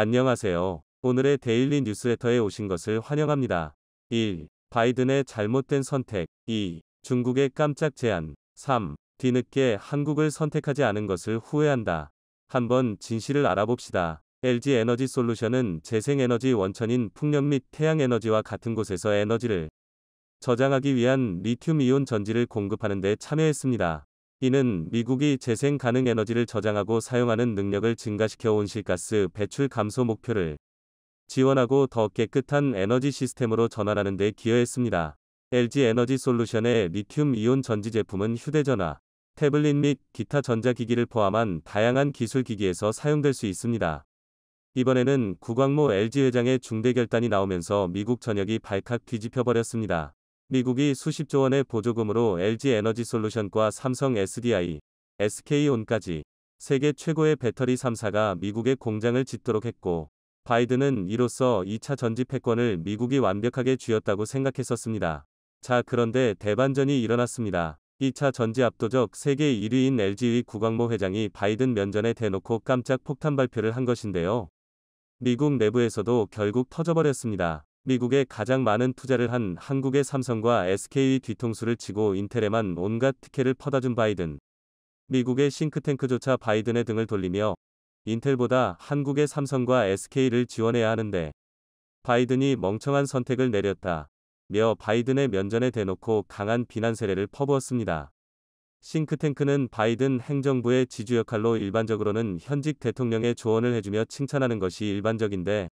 안녕하세요. 오늘의 데일리 뉴스레터에 오신 것을 환영합니다. 1. 바이든의 잘못된 선택. 2. 중국의 깜짝 제안. 3. 뒤늦게 한국을 선택하지 않은 것을 후회한다. 한번 진실을 알아봅시다. LG 에너지 솔루션은 재생에너지 원천인 풍력 및 태양에너지와 같은 곳에서 에너지를 저장하기 위한 리튬이온 전지를 공급하는 데 참여했습니다. 이는 미국이 재생 가능 에너지를 저장하고 사용하는 능력을 증가시켜 온실가스 배출 감소 목표를 지원하고 더 깨끗한 에너지 시스템으로 전환하는 데 기여했습니다. LG 에너지 솔루션의 리튬 이온 전지 제품은 휴대전화, 태블릿 및 기타 전자기기를 포함한 다양한 기술 기기에서 사용될 수 있습니다. 이번에는 구광모 LG 회장의 중대 결단이 나오면서 미국 전역이 발칵 뒤집혀버렸습니다. 미국이 수십조 원의 보조금으로 LG 에너지 솔루션과 삼성 SDI, SK온까지 세계 최고의 배터리 3사가 미국에 공장을 짓도록 했고 바이든은 이로써 2차 전지 패권을 미국이 완벽하게 쥐었다고 생각했었습니다. 자 그런데 대반전이 일어났습니다. 2차 전지 압도적 세계 1위인 LG의 구광모 회장이 바이든 면전에 대놓고 깜짝 폭탄 발표를 한 것인데요. 미국 내부에서도 결국 터져버렸습니다. 미국에 가장 많은 투자를 한 한국의 삼성과 SK의 뒤통수를 치고 인텔에만 온갖 특혜를 퍼다준 바이든. 미국의 싱크탱크조차 바이든의 등을 돌리며 인텔보다 한국의 삼성과 SK를 지원해야 하는데 바이든이 멍청한 선택을 내렸다. 며 바이든의 면전에 대놓고 강한 비난 세례를 퍼부었습니다. 싱크탱크는 바이든 행정부의 지주 역할로 일반적으로는 현직 대통령의 조언을 해주며 칭찬하는 것이 일반적인데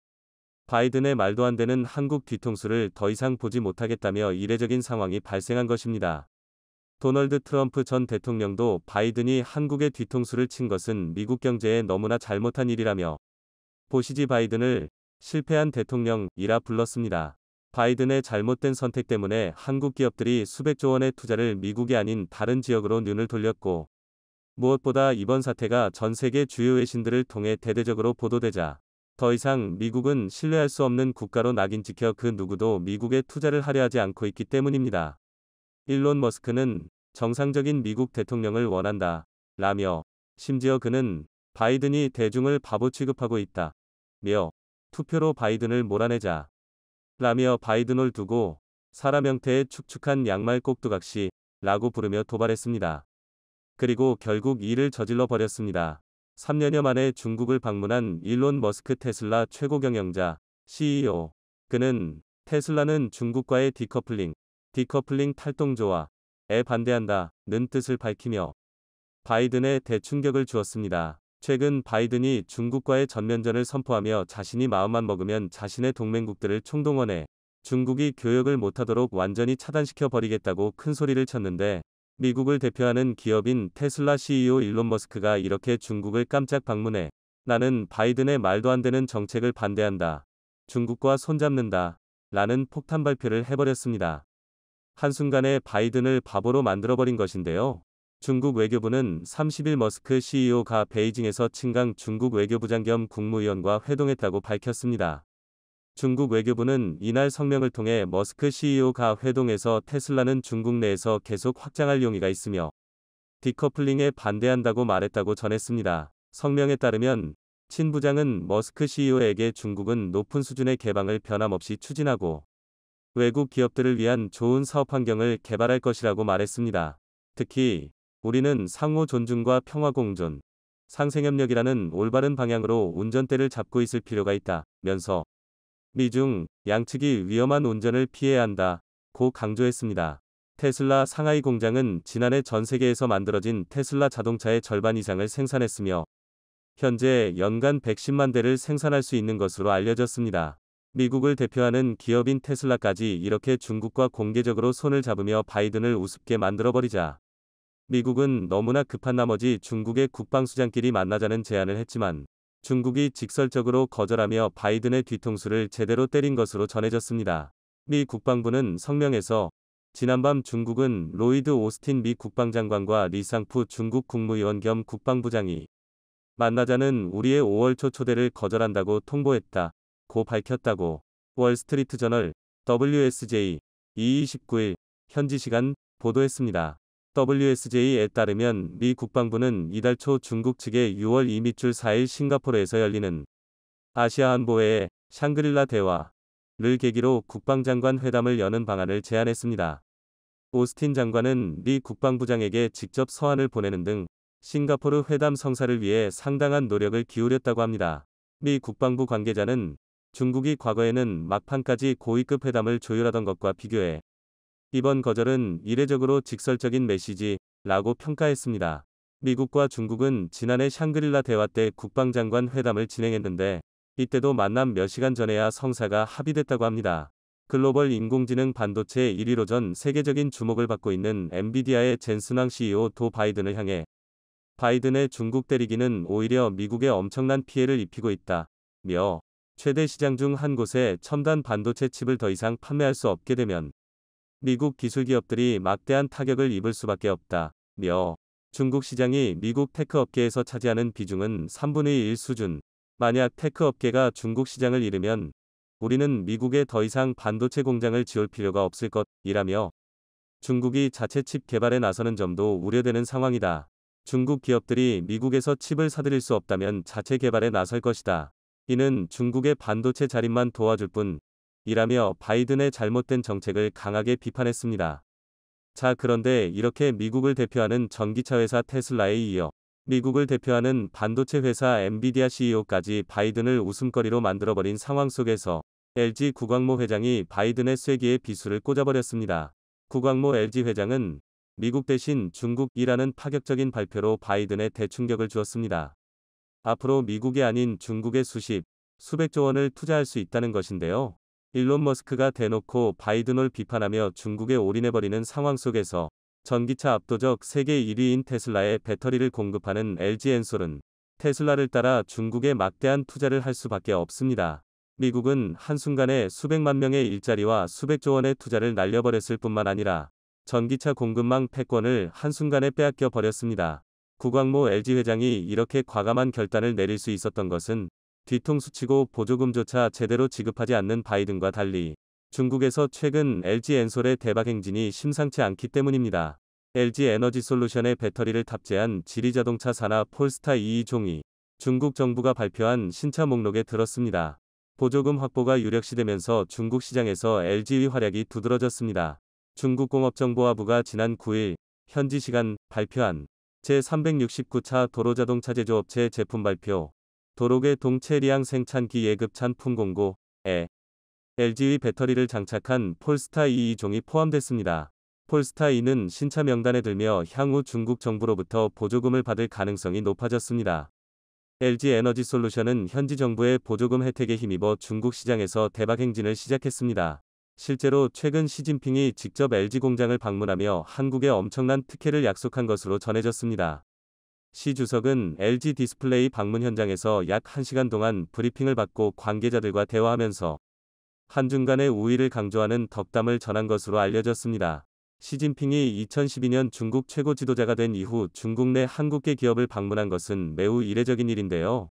바이든의 말도 안 되는 한국 뒤통수를 더 이상 보지 못하겠다며 이례적인 상황이 발생한 것입니다. 도널드 트럼프 전 대통령도 바이든이 한국의 뒤통수를 친 것은 미국 경제에 너무나 잘못한 일이라며 보시지 바이든을 실패한 대통령이라 불렀습니다. 바이든의 잘못된 선택 때문에 한국 기업들이 수백조 원의 투자를 미국이 아닌 다른 지역으로 눈을 돌렸고 무엇보다 이번 사태가 전 세계 주요 외신들을 통해 대대적으로 보도되자 더 이상 미국은 신뢰할 수 없는 국가로 낙인 찍혀 그 누구도 미국에 투자를 하려 하지 않고 있기 때문입니다. 일론 머스크는 정상적인 미국 대통령을 원한다. 라며 심지어 그는 바이든이 대중을 바보 취급하고 있다. 며 투표로 바이든을 몰아내자. 라며 바이든을 두고 사람 형태의 축축한 양말 꼭두각시 라고 부르며 도발했습니다. 그리고 결국 이를 저질러 버렸습니다. 3년여 만에 중국을 방문한 일론 머스크 테슬라 최고 경영자 CEO. 그는 테슬라는 중국과의 디커플링, 디커플링 탈동조와 에 반대한다 는 뜻을 밝히며 바이든의 대충격을 주었습니다. 최근 바이든이 중국과의 전면전을 선포하며 자신이 마음만 먹으면 자신의 동맹국들을 총동원해 중국이 교역을 못하도록 완전히 차단시켜 버리겠다고 큰 소리를 쳤는데 미국을 대표하는 기업인 테슬라 CEO 일론 머스크가 이렇게 중국을 깜짝 방문해 나는 바이든의 말도 안 되는 정책을 반대한다. 중국과 손잡는다. 라는 폭탄 발표를 해버렸습니다. 한순간에 바이든을 바보로 만들어버린 것인데요. 중국 외교부는 30일 머스크 CEO가 베이징에서 친강 중국 외교부장 겸 국무위원과 회동했다고 밝혔습니다. 중국 외교부는 이날 성명을 통해 머스크 CEO가 회동에서 테슬라는 중국 내에서 계속 확장할 용의가 있으며 디커플링에 반대한다고 말했다고 전했습니다. 성명에 따르면 친 부장은 머스크 CEO에게 중국은 높은 수준의 개방을 변함없이 추진하고 외국 기업들을 위한 좋은 사업 환경을 개발할 것이라고 말했습니다. 특히 우리는 상호 존중과 평화 공존, 상생협력이라는 올바른 방향으로 운전대를 잡고 있을 필요가 있다. 면서 미중 양측이 위험한 운전을 피해야 한다. 고 강조했습니다. 테슬라 상하이 공장은 지난해 전 세계에서 만들어진 테슬라 자동차의 절반 이상을 생산했으며 현재 연간 110만 대를 생산할 수 있는 것으로 알려졌습니다. 미국을 대표하는 기업인 테슬라까지 이렇게 중국과 공개적으로 손을 잡으며 바이든을 우습게 만들어버리자. 미국은 너무나 급한 나머지 중국의 국방수장끼리 만나자는 제안을 했지만 중국이 직설적으로 거절하며 바이든의 뒤통수를 제대로 때린 것으로 전해졌습니다. 미 국방부는 성명에서 지난밤 중국은 로이드 오스틴 미 국방장관과 리상프 중국 국무위원 겸 국방부장이 만나자는 우리의 5월 초 초대를 거절한다고 통보했다. 고 밝혔다고 월스트리트저널 WSJ 2 29일 현지 시간 보도했습니다. WSJ에 따르면 미 국방부는 이달 초 중국 측에 6월 2미줄 4일 싱가포르에서 열리는 아시아 안보회의 샹그릴라 대화를 계기로 국방장관 회담을 여는 방안을 제안했습니다. 오스틴 장관은 미 국방부장에게 직접 서한을 보내는 등 싱가포르 회담 성사를 위해 상당한 노력을 기울였다고 합니다. 미 국방부 관계자는 중국이 과거에는 막판까지 고위급 회담을 조율하던 것과 비교해 이번 거절은 이례적으로 직설적인 메시지라고 평가했습니다. 미국과 중국은 지난해 샹그릴라 대화 때 국방장관 회담을 진행했는데 이때도 만남 몇 시간 전에야 성사가 합의됐다고 합니다. 글로벌 인공지능 반도체 1위로 전 세계적인 주목을 받고 있는 엔비디아의 젠스낭 CEO 도 바이든을 향해 바이든의 중국 대리기는 오히려 미국에 엄청난 피해를 입히고 있다. 며 최대 시장 중 한 곳에 첨단 반도체 칩을 더 이상 판매할 수 없게 되면 미국 기술기업들이 막대한 타격을 입을 수밖에 없다. 며 중국 시장이 미국 테크업계에서 차지하는 비중은 3분의 1 수준. 만약 테크업계가 중국 시장을 잃으면 우리는 미국에 더 이상 반도체 공장을 지을 필요가 없을 것이라며 중국이 자체 칩 개발에 나서는 점도 우려되는 상황이다. 중국 기업들이 미국에서 칩을 사들일 수 없다면 자체 개발에 나설 것이다. 이는 중국의 반도체 자립만 도와줄 뿐 이라며 바이든의 잘못된 정책을 강하게 비판했습니다. 자 그런데 이렇게 미국을 대표하는 전기차 회사 테슬라에 이어 미국을 대표하는 반도체 회사 엔비디아 CEO까지 바이든을 웃음거리로 만들어버린 상황 속에서 LG 구광모 회장이 바이든의 쐐기에 비수를 꽂아버렸습니다. 구광모 LG 회장은 미국 대신 중국이라는 파격적인 발표로 바이든에 대충격을 주었습니다. 앞으로 미국이 아닌 중국에 수십, 수백조 원을 투자할 수 있다는 것인데요. 일론 머스크가 대놓고 바이든을 비판하며 중국에 올인해버리는 상황 속에서 전기차 압도적 세계 1위인 테슬라에 배터리를 공급하는 LG 엔솔은 테슬라를 따라 중국에 막대한 투자를 할 수밖에 없습니다. 미국은 한순간에 수백만 명의 일자리와 수백조 원의 투자를 날려버렸을 뿐만 아니라 전기차 공급망 패권을 한순간에 빼앗겨 버렸습니다. 구광모 LG 회장이 이렇게 과감한 결단을 내릴 수 있었던 것은 뒤통수 치고 보조금조차 제대로 지급하지 않는 바이든과 달리 중국에서 최근 LG 엔솔의 대박 행진이 심상치 않기 때문입니다. LG 에너지 솔루션의 배터리를 탑재한 지리자동차 산하 폴스타 2종이 중국 정부가 발표한 신차 목록에 들었습니다. 보조금 확보가 유력시되면서 중국 시장에서 LG의 활약이 두드러졌습니다. 중국공업정보화부가 지난 9일 현지 시간 발표한 제369차 도로자동차 제조업체 제품 발표 도로계 동체리앙 생산기 예급찬품 공고에 LG의 배터리를 장착한 폴스타 2 2종이 포함됐습니다. 폴스타 2는 신차 명단에 들며 향후 중국 정부로부터 보조금을 받을 가능성이 높아졌습니다. LG 에너지 솔루션은 현지 정부의 보조금 혜택에 힘입어 중국 시장에서 대박 행진을 시작했습니다. 실제로 최근 시진핑이 직접 LG 공장을 방문하며 한국에 엄청난 특혜를 약속한 것으로 전해졌습니다. 시 주석은 LG 디스플레이 방문 현장에서 약 1시간 동안 브리핑을 받고 관계자들과 대화하면서 한중간의 우위를 강조하는 덕담을 전한 것으로 알려졌습니다. 시진핑이 2012년 중국 최고 지도자가 된 이후 중국 내 한국계 기업을 방문한 것은 매우 이례적인 일인데요.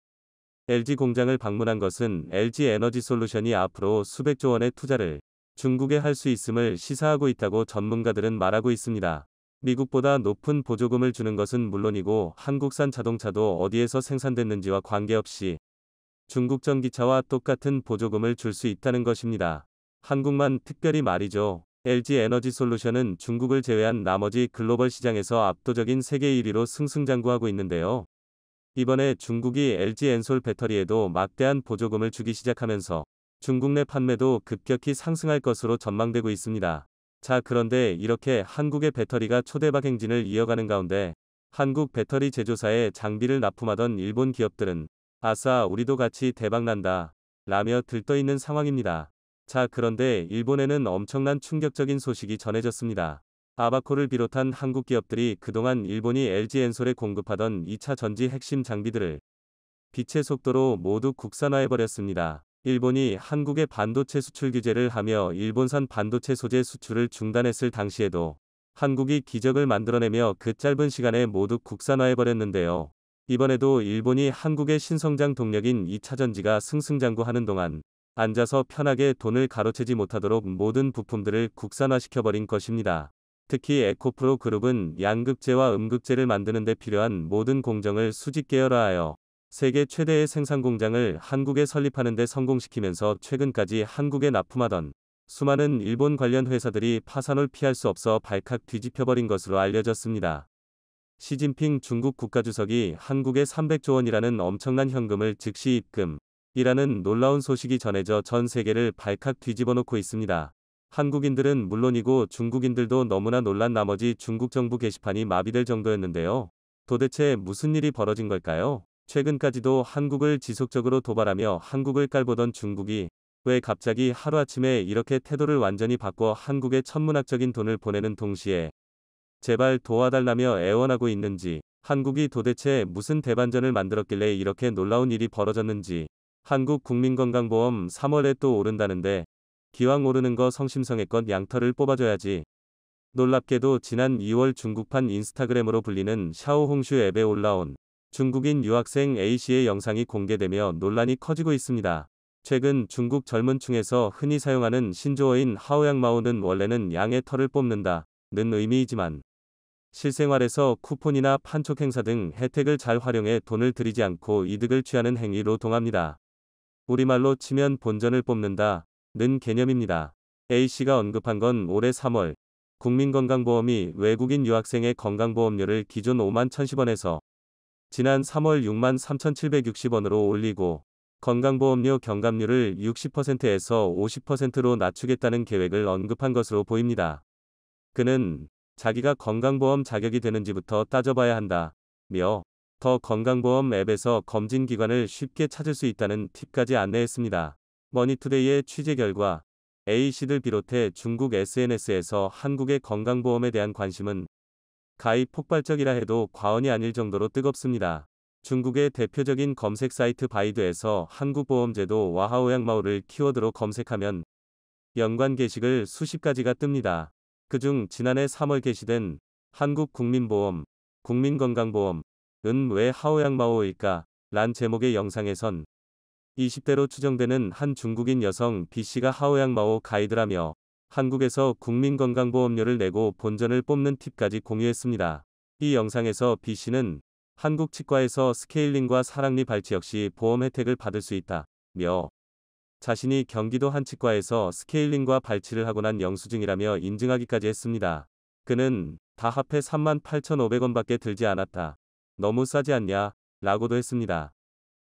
LG 공장을 방문한 것은 LG 에너지 솔루션이 앞으로 수백조 원의 투자를 중국에 할 수 있음을 시사하고 있다고 전문가들은 말하고 있습니다. 미국보다 높은 보조금을 주는 것은 물론이고 한국산 자동차도 어디에서 생산됐는지와 관계없이 중국 전기차와 똑같은 보조금을 줄 수 있다는 것입니다. 한국만 특별히 말이죠. LG 에너지 솔루션은 중국을 제외한 나머지 글로벌 시장에서 압도적인 세계 1위로 승승장구하고 있는데요. 이번에 중국이 LG 엔솔 배터리에도 막대한 보조금을 주기 시작하면서 중국 내 판매도 급격히 상승할 것으로 전망되고 있습니다. 자 그런데 이렇게 한국의 배터리가 초대박 행진을 이어가는 가운데 한국 배터리 제조사에 장비를 납품하던 일본 기업들은 아싸 우리도 같이 대박난다 라며 들떠있는 상황입니다. 자 그런데 일본에는 엄청난 충격적인 소식이 전해졌습니다. 아바코를 비롯한 한국 기업들이 그동안 일본이 LG엔솔에 공급하던 2차 전지 핵심 장비들을 빛의 속도로 모두 국산화해버렸습니다. 일본이 한국의 반도체 수출 규제를 하며 일본산 반도체 소재 수출을 중단했을 당시에도 한국이 기적을 만들어내며 그 짧은 시간에 모두 국산화해버렸는데요. 이번에도 일본이 한국의 신성장 동력인 2차전지가 승승장구하는 동안 앉아서 편하게 돈을 가로채지 못하도록 모든 부품들을 국산화시켜버린 것입니다. 특히 에코프로 그룹은 양극재와 음극재를 만드는 데 필요한 모든 공정을 수직 계열화하여 세계 최대의 생산 공장을 한국에 설립하는 데 성공시키면서 최근까지 한국에 납품하던 수많은 일본 관련 회사들이 파산을 피할 수 없어 발칵 뒤집혀버린 것으로 알려졌습니다. 시진핑 중국 국가주석이 한국에 300조 원이라는 엄청난 현금을 즉시 입금, 이라는 놀라운 소식이 전해져 전 세계를 발칵 뒤집어 놓고 있습니다. 한국인들은 물론이고 중국인들도 너무나 놀란 나머지 중국 정부 게시판이 마비될 정도였는데요. 도대체 무슨 일이 벌어진 걸까요? 최근까지도 한국을 지속적으로 도발하며 한국을 깔보던 중국이 왜 갑자기 하루아침에 이렇게 태도를 완전히 바꿔 한국에 천문학적인 돈을 보내는 동시에 제발 도와달라며 애원하고 있는지 한국이 도대체 무슨 대반전을 만들었길래 이렇게 놀라운 일이 벌어졌는지 한국 국민건강보험 3월에 또 오른다는데 기왕 오르는 거 성심성의껏 양털을 뽑아줘야지. 놀랍게도 지난 2월 중국판 인스타그램으로 불리는 샤오홍슈 앱에 올라온 중국인 유학생 A씨의 영상이 공개되며 논란이 커지고 있습니다. 최근 중국 젊은층에서 흔히 사용하는 신조어인 하오양마오는 원래는 양의 털을 뽑는다 는 의미이지만 실생활에서 쿠폰이나 판촉 행사 등 혜택을 잘 활용해 돈을 들이지 않고 이득을 취하는 행위로 동합니다. 우리말로 치면 본전을 뽑는다 는 개념입니다. A씨가 언급한 건 올해 3월 국민건강보험이 외국인 유학생의 건강보험료를 기존 5만 1010원에서 지난 3월 6만 3,760원으로 올리고 건강보험료 경감률을 60%에서 50%로 낮추겠다는 계획을 언급한 것으로 보입니다. 그는 자기가 건강보험 자격이 되는지부터 따져봐야 한다. 며, 더 건강보험 앱에서 검진 기관을 쉽게 찾을 수 있다는 팁까지 안내했습니다. 머니투데이의 취재 결과 A씨를 비롯해 중국 SNS에서 한국의 건강보험에 대한 관심은 가히 폭발적이라 해도 과언이 아닐 정도로 뜨겁습니다. 중국의 대표적인 검색 사이트 바이두에서 한국보험제도 와하오양마오를 키워드로 검색하면 연관 게시글 수십 가지가 뜹니다. 그중 지난해 3월 게시된 한국국민보험, 국민건강보험, 은왜 하오양마오일까? 란 제목의 영상에선 20대로 추정되는 한 중국인 여성 B씨가 하오양마오 가이드라며 한국에서 국민건강보험료를 내고 본전을 뽑는 팁까지 공유했습니다. 이 영상에서 B씨는 한국 치과에서 스케일링과 사랑니 발치 역시 보험 혜택을 받을 수 있다. 며 자신이 경기도 한 치과에서 스케일링과 발치를 하고 난 영수증이라며 인증하기까지 했습니다. 그는 다 합해 38,500원밖에 들지 않았다. 너무 싸지 않냐? 라고도 했습니다.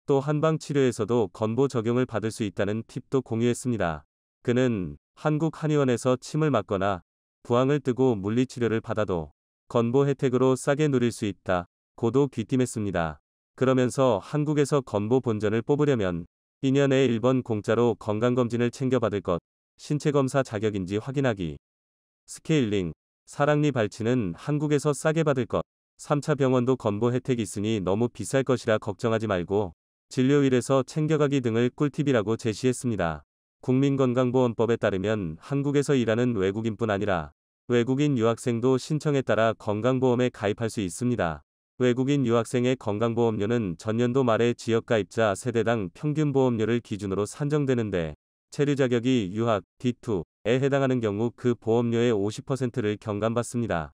또 한방 치료에서도 건보 적용을 받을 수 있다는 팁도 공유했습니다. 그는 한국 한의원에서 침을 맞거나 부항을 뜨고 물리치료를 받아도 건보 혜택으로 싸게 누릴 수 있다. 고도 귀띔했습니다. 그러면서 한국에서 건보 본전을 뽑으려면 2년에 1번 공짜로 건강검진을 챙겨받을 것, 신체검사 자격인지 확인하기, 스케일링, 사랑니 발치는 한국에서 싸게 받을 것, 3차 병원도 건보 혜택이 있으니 너무 비쌀 것이라 걱정하지 말고 진료일에서 챙겨가기 등을 꿀팁이라고 제시했습니다. 국민건강보험법에 따르면 한국에서 일하는 외국인뿐 아니라 외국인 유학생도 신청에 따라 건강보험에 가입할 수 있습니다. 외국인 유학생의 건강보험료는 전년도 말에 지역가입자 세대당 평균 보험료를 기준으로 산정되는데 체류 자격이 유학 D2에 해당하는 경우 그 보험료의 50%를 경감받습니다.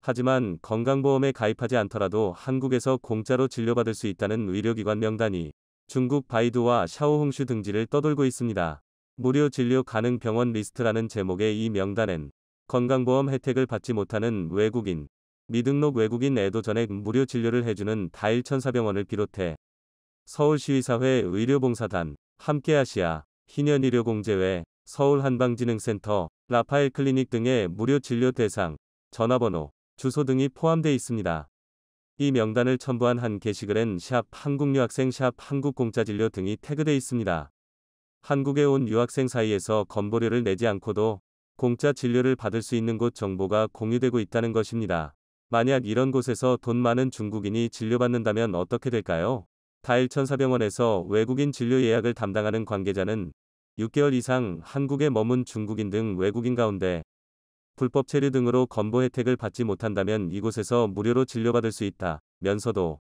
하지만 건강보험에 가입하지 않더라도 한국에서 공짜로 진료받을 수 있다는 의료기관 명단이 중국 바이두와 샤오홍슈 등지를 떠돌고 있습니다. 무료 진료 가능 병원 리스트라는 제목의 이 명단엔 건강보험 혜택을 받지 못하는 외국인, 미등록 외국인 애도 전액 무료 진료를 해주는 다일천사병원을 비롯해 서울시의사회 의료봉사단, 함께아시아, 희년의료공제회, 서울한방지능센터, 라파엘 클리닉 등의 무료 진료 대상, 전화번호, 주소 등이 포함되어 있습니다. 이 명단을 첨부한 한 게시글엔 샵 한국유학생 샵 한국공짜진료 등이 태그되어 있습니다. 한국에 온 유학생 사이에서 건보료를 내지 않고도 공짜 진료를 받을 수 있는 곳 정보가 공유되고 있다는 것입니다. 만약 이런 곳에서 돈 많은 중국인이 진료받는다면 어떻게 될까요? 다일천사병원에서 외국인 진료 예약을 담당하는 관계자는 6개월 이상 한국에 머문 중국인 등 외국인 가운데 불법 체류 등으로 건보 혜택을 받지 못한다면 이곳에서 무료로 진료받을 수 있다. 면서도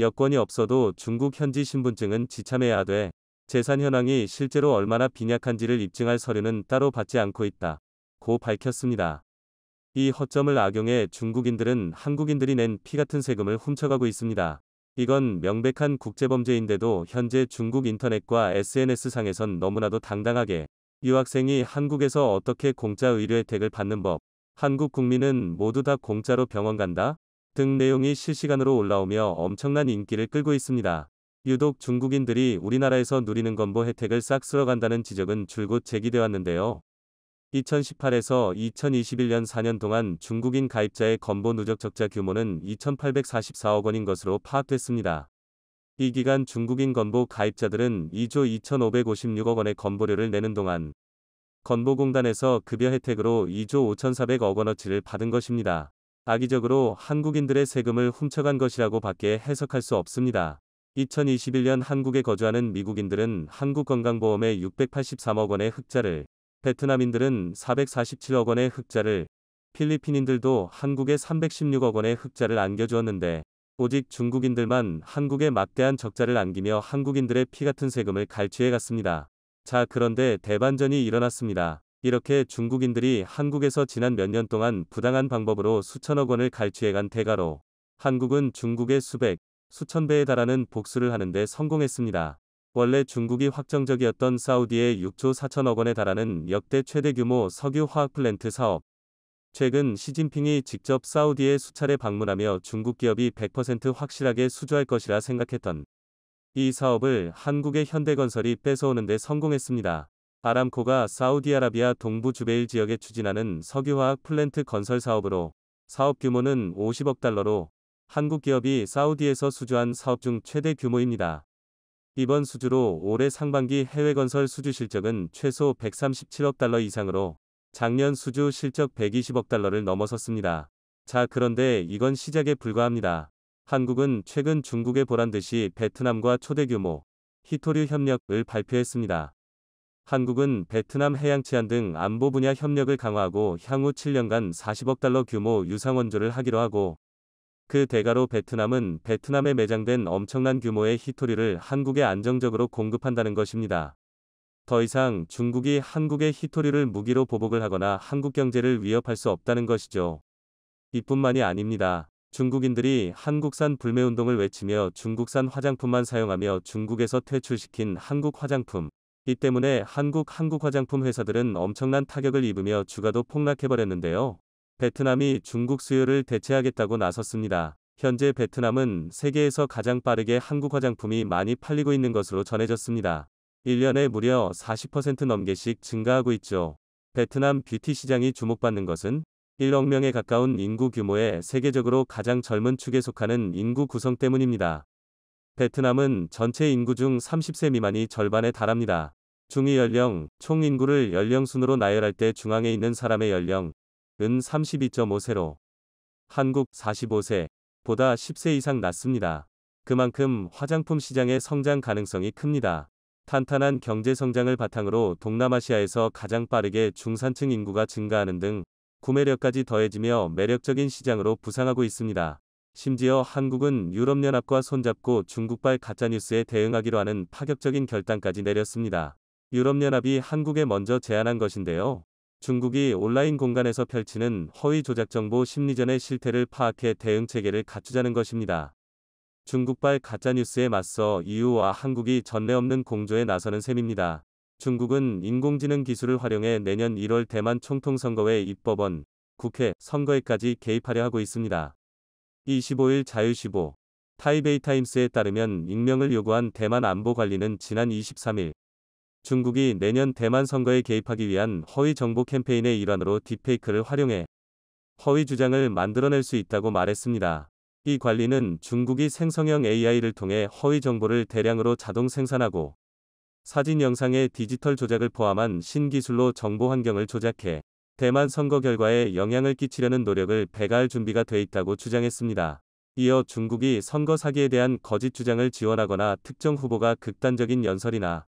여권이 없어도 중국 현지 신분증은 지참해야 돼 재산 현황이 실제로 얼마나 빈약한지를 입증할 서류는 따로 받지 않고 있다. 고 밝혔습니다. 이 허점을 악용해 중국인들은 한국인들이 낸 피 같은 세금을 훔쳐가고 있습니다. 이건 명백한 국제범죄인데도 현재 중국 인터넷과 SNS상에선 너무나도 당당하게 유학생이 한국에서 어떻게 공짜 의료 혜택을 받는 법, 한국 국민은 모두 다 공짜로 병원 간다 등 내용이 실시간으로 올라오며 엄청난 인기를 끌고 있습니다. 유독 중국인들이 우리나라에서 누리는 건보 혜택을 싹 쓸어간다는 지적은 줄곧 제기되었는데요. 2018에서 2021년 4년 동안 중국인 가입자의 건보 누적 적자 규모는 2,844억 원인 것으로 파악됐습니다. 이 기간 중국인 건보 가입자들은 2조 2,556억 원의 건보료를 내는 동안 건보공단에서 급여 혜택으로 2조 5,400억 원어치를 받은 것입니다. 악의적으로 한국인들의 세금을 훔쳐간 것이라고 밖에 해석할 수 없습니다. 2021년 한국에 거주하는 미국인들은 한국 건강보험에 683억 원의 흑자를, 베트남인들은 447억 원의 흑자를, 필리핀인들도 한국에 316억 원의 흑자를 안겨주었는데 오직 중국인들만 한국에 막대한 적자를 안기며 한국인들의 피 같은 세금을 갈취해 갔습니다. 자 그런데 대반전이 일어났습니다. 이렇게 중국인들이 한국에서 지난 몇 년 동안 부당한 방법으로 수천억 원을 갈취해 간 대가로 한국은 중국의 수백, 수천 배에 달하는 복수를 하는데 성공했습니다. 원래 중국이 확정적이었던 사우디의 6조 4천억 원에 달하는 역대 최대 규모 석유 화학 플랜트 사업. 최근 시진핑이 직접 사우디에 수차례 방문하며 중국 기업이 100% 확실하게 수주할 것이라 생각했던 이 사업을 한국의 현대건설이 뺏어오는데 성공했습니다. 아람코가 사우디아라비아 동부 주베일 지역에 추진하는 석유화학 플랜트 건설 사업으로 사업 규모는 50억 달러로 한국 기업이 사우디에서 수주한 사업 중 최대 규모입니다. 이번 수주로 올해 상반기 해외 건설 수주 실적은 최소 137억 달러 이상으로 작년 수주 실적 120억 달러를 넘어섰습니다. 자, 그런데 이건 시작에 불과합니다. 한국은 최근 중국에 보란 듯이 베트남과 초대 규모 히토류 협력을 발표했습니다. 한국은 베트남 해양 치안 등 안보 분야 협력을 강화하고 향후 7년간 40억 달러 규모 유상 원조를 하기로 하고 그 대가로 베트남은 베트남에 매장된 엄청난 규모의 히토리를 한국에 안정적으로 공급한다는 것입니다. 더 이상 중국이 한국의 히토리를 무기로 보복을 하거나 한국 경제를 위협할 수 없다는 것이죠. 이뿐만이 아닙니다. 중국인들이 한국산 불매운동을 외치며 중국산 화장품만 사용하며 중국에서 퇴출시킨 한국 화장품. 이 때문에 한국 한국 화장품 회사들은 엄청난 타격을 입으며 주가도 폭락해버렸는데요. 베트남이 중국 수요를 대체하겠다고 나섰습니다. 현재 베트남은 세계에서 가장 빠르게 한국 화장품이 많이 팔리고 있는 것으로 전해졌습니다. 1년에 무려 40% 넘게씩 증가하고 있죠. 베트남 뷰티 시장이 주목받는 것은 1억 명에 가까운 인구 규모의 세계적으로 가장 젊은 축에 속하는 인구 구성 때문입니다. 베트남은 전체 인구 중 30세 미만이 절반에 달합니다. 중위 연령, 총 인구를 연령 순으로 나열할 때 중앙에 있는 사람의 연령, 은 32.5세로 한국 45세 보다 10세 이상 낮습니다. 그만큼 화장품 시장의 성장 가능성이 큽니다. 탄탄한 경제 성장을 바탕으로 동남아시아에서 가장 빠르게 중산층 인구가 증가하는 등 구매력까지 더해지며 매력적인 시장으로 부상하고 있습니다. 심지어 한국은 유럽연합과 손잡고 중국발 가짜뉴스에 대응하기로 하는 파격적인 결단까지 내렸습니다. 유럽연합이 한국에 먼저 제안한 것인데요. 중국이 온라인 공간에서 펼치는 허위 조작 정보 심리전의 실태를 파악해 대응 체계를 갖추자는 것입니다. 중국발 가짜뉴스에 맞서 EU와 한국이 전례 없는 공조에 나서는 셈입니다. 중국은 인공지능 기술을 활용해 내년 1월 대만 총통선거에 입법원, 국회, 선거에까지 개입하려 하고 있습니다. 25일 자유시보 타이베이 타임스에 따르면 익명을 요구한 대만 안보 관리는 지난 23일 중국이 내년 대만 선거에 개입하기 위한 허위 정보 캠페인의 일환으로 딥페이크를 활용해 허위 주장을 만들어낼 수 있다고 말했습니다. 이 관리는 중국이 생성형 AI를 통해 허위 정보를 대량으로 자동 생산하고 사진 영상의 디지털 조작을 포함한 신기술로 정보 환경을 조작해 대만 선거 결과에 영향을 끼치려는 노력을 배가할 준비가 돼 있다고 주장했습니다. 이어 중국이 선거 사기에 대한 거짓 주장을 지원하거나 특정 후보가 극단적인 연설이나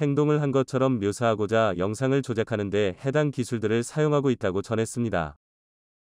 행동을 한 것처럼 묘사하고자 영상을 조작하는데 해당 기술들을 사용하고 있다고 전했습니다.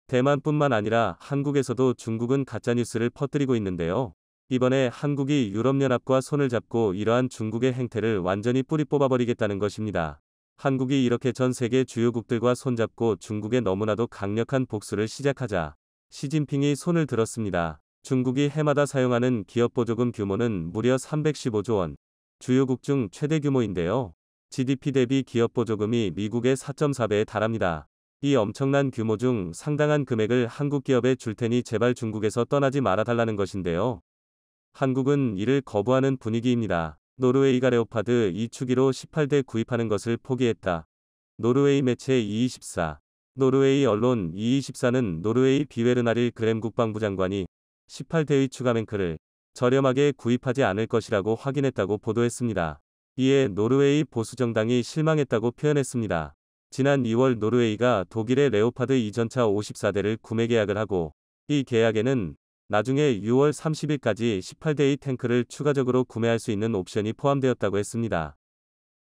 대만뿐만 아니라 한국에서도 중국은 가짜뉴스를 퍼뜨리고 있는데요. 이번에 한국이 유럽연합과 손을 잡고 이러한 중국의 행태를 완전히 뿌리 뽑아버리겠다는 것입니다. 한국이 이렇게 전 세계 주요국들과 손잡고 중국의 너무나도 강력한 복수를 시작하자 시진핑이 손을 들었습니다. 중국이 해마다 사용하는 기업 보조금 규모는 무려 315조 원, 주요국 중 최대 규모인데요. GDP 대비 기업 보조금이 미국의 4.4배에 달합니다. 이 엄청난 규모 중 상당한 금액을 한국 기업에 줄 테니 제발 중국에서 떠나지 말아달라는 것인데요. 한국은 이를 거부하는 분위기입니다. 노르웨이가 레오파드 2추기로 18대 구입하는 것을 포기했다. 노르웨이 매체 224 노르웨이 언론 224는 노르웨이 비웨르나릴 그램 국방부 장관이 1 8대의 추가맹크를 저렴하게 구입하지 않을 것이라고 확인했다고 보도했습니다. 이에 노르웨이 보수정당이 실망했다고 표현했습니다. 지난 2월 노르웨이가 독일의 레오파드 2전차 54대를 구매 계약을 하고 이 계약에는 나중에 6월 30일까지 18대의 탱크를 추가적으로 구매할 수 있는 옵션이 포함되었다고 했습니다.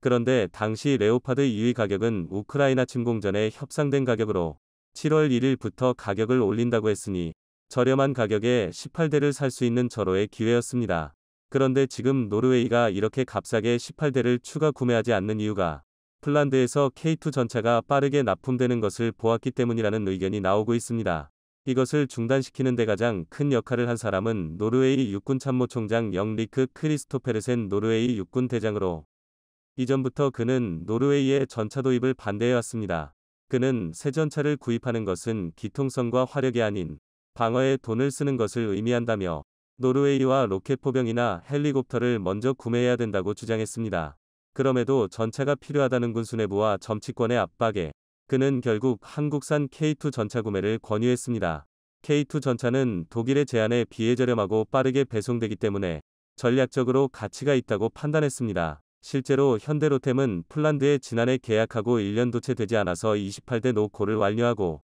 그런데 당시 레오파드 2위 가격은 우크라이나 침공 전에 협상된 가격으로 7월 1일부터 가격을 올린다고 했으니 저렴한 가격에 18대를 살 수 있는 절호의 기회였습니다. 그런데 지금 노르웨이가 이렇게 값싸게 18대를 추가 구매하지 않는 이유가 폴란드에서 K2 전차가 빠르게 납품되는 것을 보았기 때문이라는 의견이 나오고 있습니다. 이것을 중단시키는 데 가장 큰 역할을 한 사람은 노르웨이 육군 참모총장 영리크 크리스토페르센 노르웨이 육군 대장으로 이전부터 그는 노르웨이의 전차 도입을 반대해 왔습니다. 그는 새 전차를 구입하는 것은 기통성과 화력이 아닌 방어에 돈을 쓰는 것을 의미한다며 노르웨이와 로켓포병이나 헬리콥터를 먼저 구매해야 된다고 주장했습니다. 그럼에도 전차가 필요하다는 군수내부와 정치권의 압박에 그는 결국 한국산 K2 전차 구매를 권유했습니다. K2 전차는 독일의 제한에 비해 저렴하고 빠르게 배송되기 때문에 전략적으로 가치가 있다고 판단했습니다. 실제로 현대로템은 폴란드에 지난해 계약하고 1년도 채 되지 않아서 28대 노코를 완료하고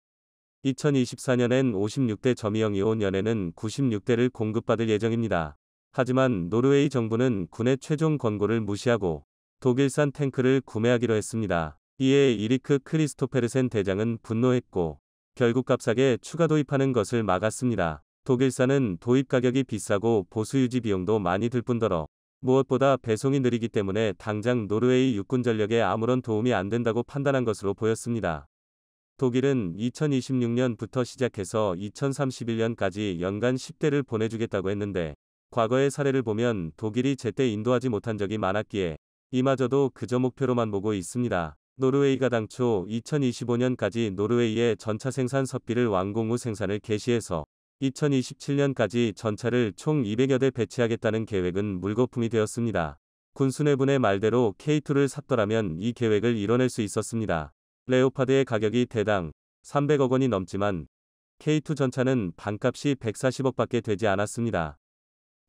2024년엔 56대 점이영이온 연에는 96대를 공급받을 예정입니다. 하지만 노르웨이 정부는 군의 최종 권고를 무시하고 독일산 탱크를 구매하기로 했습니다. 이에 이리크 크리스토페르센 대장은 분노했고 결국 값싸게 추가 도입하는 것을 막았습니다. 독일산은 도입 가격이 비싸고 보수 유지 비용도 많이 들 뿐더러 무엇보다 배송이 느리기 때문에 당장 노르웨이 육군 전력에 아무런 도움이 안 된다고 판단한 것으로 보였습니다. 독일은 2026년부터 시작해서 2031년까지 연간 10대를 보내주겠다고 했는데 과거의 사례를 보면 독일이 제때 인도하지 못한 적이 많았기에 이마저도 그저 목표로만 보고 있습니다. 노르웨이가 당초 2025년까지 노르웨이의 전차 생산 석비를 완공 후 생산을 개시해서 2027년까지 전차를 총 200여 대 배치하겠다는 계획은 물거품이 되었습니다. 군수네분의 말대로 K2를 샀더라면 이 계획을 이뤄낼 수 있었습니다. 레오파드의 가격이 대당 300억 원이 넘지만 K2 전차는 반값이 140억밖에 되지 않았습니다.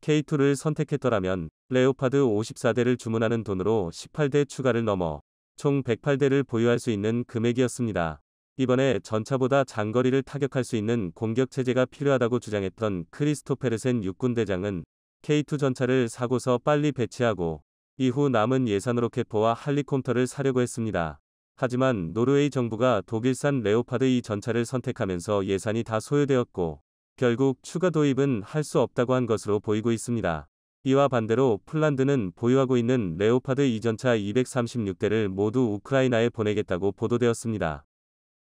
K2를 선택했더라면 레오파드 54대를 주문하는 돈으로 18대 추가를 넘어 총 108대를 보유할 수 있는 금액이었습니다. 이번에 전차보다 장거리를 타격할 수 있는 공격체제가 필요하다고 주장했던 크리스토페르센 육군대장은 K2 전차를 사고서 빨리 배치하고 이후 남은 예산으로 캐포와 할리콤터를 사려고 했습니다. 하지만 노르웨이 정부가 독일산 레오파드 2 전차를 선택하면서 예산이 다 소요되었고 결국 추가 도입은 할 수 없다고 한 것으로 보이고 있습니다. 이와 반대로 폴란드는 보유하고 있는 레오파드 2 전차 236대를 모두 우크라이나에 보내겠다고 보도되었습니다.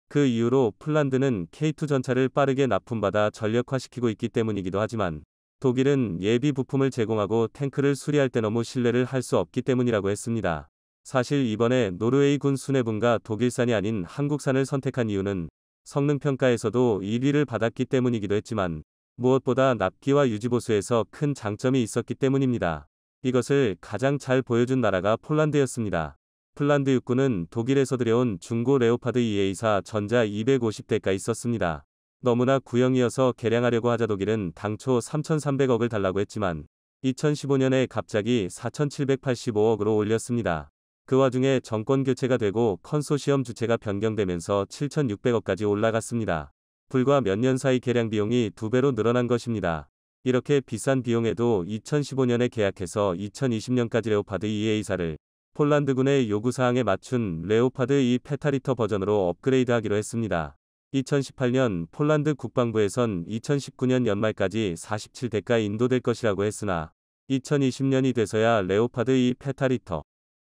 그이후로 폴란드는 K2 전차를 빠르게 납품받아 전력화시키고 있기 때문이기도 하지만 독일은 예비 부품을 제공하고 탱크를 수리할 때 너무 신뢰를 할 수 없기 때문이라고 했습니다. 사실 이번에 노르웨이군 수뇌분과 독일산이 아닌 한국산을 선택한 이유는 성능평가에서도 1위를 받았기 때문이기도 했지만 무엇보다 납기와 유지보수에서 큰 장점이 있었기 때문입니다. 이것을 가장 잘 보여준 나라가 폴란드였습니다. 폴란드 육군은 독일에서 들여온 중고 레오파드 EA사 전자 250대가 있었습니다. 너무나 구형이어서 개량하려고 하자 독일은 당초 3,300억을 달라고 했지만 2015년에 갑자기 4,785억으로 올렸습니다. 그 와중에 정권 교체가 되고 컨소시엄 주체가 변경되면서 7,600억까지 올라갔습니다. 불과 몇 년 사이 계량 비용이 두 배로 늘어난 것입니다. 이렇게 비싼 비용에도 2015년에 계약해서 2020년까지 레오파드 e a 사를 폴란드군의 요구사항에 맞춘 레오파드 E 페타리터 버전으로 업그레이드하기로 했습니다. 2018년 폴란드 국방부에선 2019년 연말까지 47대가 인도될 것이라고 했으나 2020년이 돼서야 레오파드 E 페타리터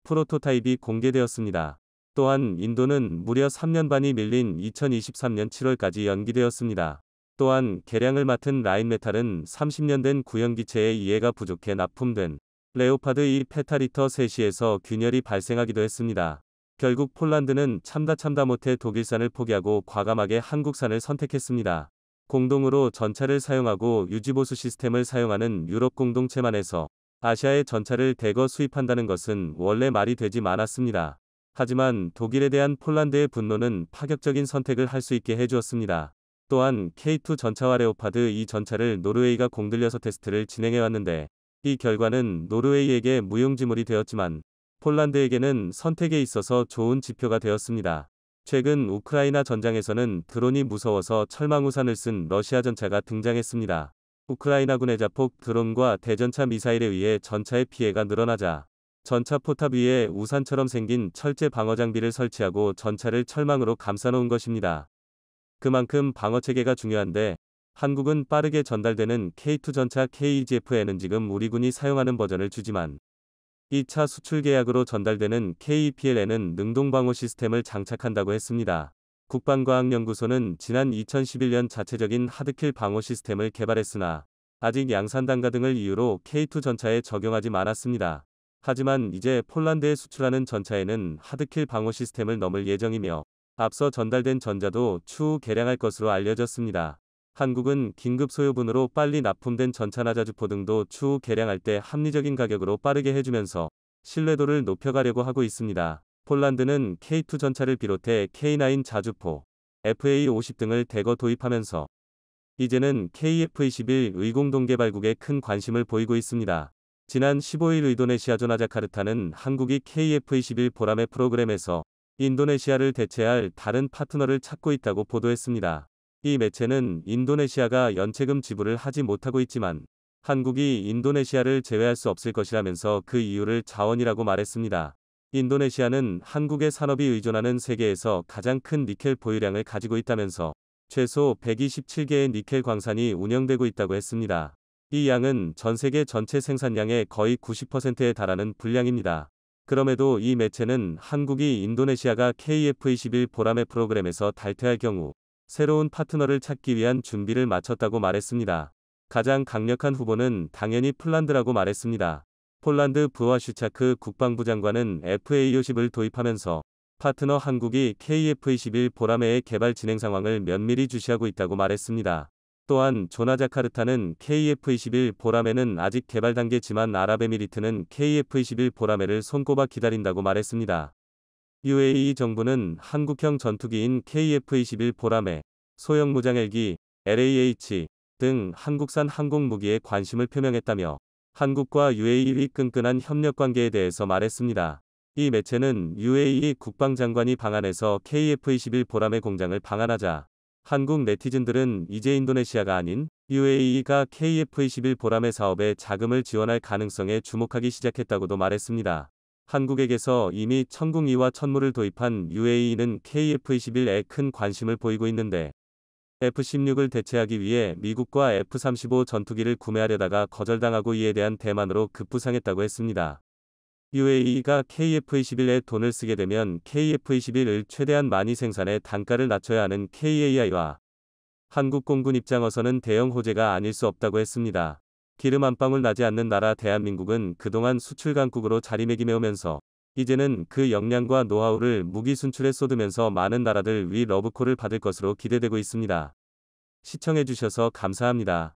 프로토타입이 공개되었습니다. 또한 인도는 무려 3년 반이 밀린 2023년 7월까지 연기되었습니다. 또한 개량을 맡은 라인메탈은 30년 된 구형기체의 이해가 부족해 납품된 레오파드 2 페타리터 3시에서 균열이 발생하기도 했습니다. 결국 폴란드는 참다 참다 못해 독일산을 포기하고 과감하게 한국산을 선택했습니다. 공동으로 전차를 사용하고 유지보수 시스템을 사용하는 유럽 공동체만에서 아시아의 전차를 대거 수입한다는 것은 원래 말이 되지 않았습니다. 하지만 독일에 대한 폴란드의 분노는 파격적인 선택을 할 수 있게 해주었습니다. 또한 K2 전차와 레오파드 이 전차를 노르웨이가 공들여서 테스트를 진행해왔는데 이 결과는 노르웨이에게 무용지물이 되었지만 폴란드에게는 선택에 있어서 좋은 지표가 되었습니다. 최근 우크라이나 전장에서는 드론이 무서워서 철망우산을 쓴 러시아 전차가 등장했습니다. 우크라이나군의 자폭 드론과 대전차 미사일에 의해 전차의 피해가 늘어나자 전차 포탑 위에 우산처럼 생긴 철제 방어 장비를 설치하고 전차를 철망으로 감싸놓은 것입니다. 그만큼 방어 체계가 중요한데 한국은 빠르게 전달되는 K2 전차 KEGF에는 지금 우리 군이 사용하는 버전을 주지만 2차 수출 계약으로 전달되는 KEPL에는 능동방어 시스템을 장착한다고 했습니다. 국방과학연구소는 지난 2011년 자체적인 하드킬 방어 시스템을 개발했으나 아직 양산 단가 등을 이유로 K2 전차에 적용하지 않았습니다. 하지만 이제 폴란드에 수출하는 전차에는 하드킬 방어 시스템을 넘을 예정이며 앞서 전달된 전자도 추후 개량할 것으로 알려졌습니다. 한국은 긴급 소요분으로 빨리 납품된 전차나 자주포 등도 추후 개량할 때 합리적인 가격으로 빠르게 해주면서 신뢰도를 높여가려고 하고 있습니다. 폴란드는 K2 전차를 비롯해 K9 자주포, FA50 등을 대거 도입하면서 이제는 KF-21 의공동 개발국에 큰 관심을 보이고 있습니다. 지난 15일 의도네시아 조나자카르타는 한국이 KF-21 보람의 프로그램에서 인도네시아를 대체할 다른 파트너를 찾고 있다고 보도했습니다. 이 매체는 인도네시아가 연체금 지불을 하지 못하고 있지만 한국이 인도네시아를 제외할 수 없을 것이라면서 그 이유를 자원이라고 말했습니다. 인도네시아는 한국의 산업이 의존하는 세계에서 가장 큰 니켈 보유량을 가지고 있다면서 최소 127개의 니켈 광산이 운영되고 있다고 했습니다. 이 양은 전 세계 전체 생산량의 거의 90%에 달하는 분량입니다. 그럼에도 이 매체는 한국이 인도네시아가 KF21 보람의 프로그램에서 탈퇴할 경우 새로운 파트너를 찾기 위한 준비를 마쳤다고 말했습니다. 가장 강력한 후보는 당연히 플란드라고 말했습니다. 폴란드 부와슈차크 국방부 장관은 FA50을 도입하면서 파트너 한국이 KF-21 보라매의 개발 진행 상황을 면밀히 주시하고 있다고 말했습니다. 또한 조나자카르타는 KF-21 보라매는 아직 개발 단계지만 아랍에미리트는 KF-21 보라매를 손꼽아 기다린다고 말했습니다. UAE 정부는 한국형 전투기인 KF-21 보라매, 소형 무장 헬기, LAH 등 한국산 항공 무기에 관심을 표명했다며 한국과 UAE의 끈끈한 협력 관계에 대해서 말했습니다. 이 매체는 UAE 국방장관이 방한해서 KF-21 보람의 공장을 방한하자 한국 네티즌들은 이제 인도네시아가 아닌 UAE가 KF-21 보람의 사업에 자금을 지원할 가능성에 주목하기 시작했다고도 말했습니다. 한국에게서 이미 천궁이와 천무를 도입한 UAE는 KF-21에 큰 관심을 보이고 있는데 F-16을 대체하기 위해 미국과 F-35 전투기를 구매하려다가 거절당하고 이에 대한 대만으로 급부상했다고 했습니다. UAE가 KF-21에 돈을 쓰게 되면 KF-21을 최대한 많이 생산해 단가를 낮춰야 하는 KAI와 한국 공군 입장에서는 대형 호재가 아닐 수 없다고 했습니다. 기름 한 방울 나지 않는 나라 대한민국은 그동안 수출 강국으로 자리매김해오면서 이제는 그 역량과 노하우를 무기 순출에 쏟으면서 많은 나라들 위 러브콜을 받을 것으로 기대되고 있습니다. 시청해주셔서 감사합니다.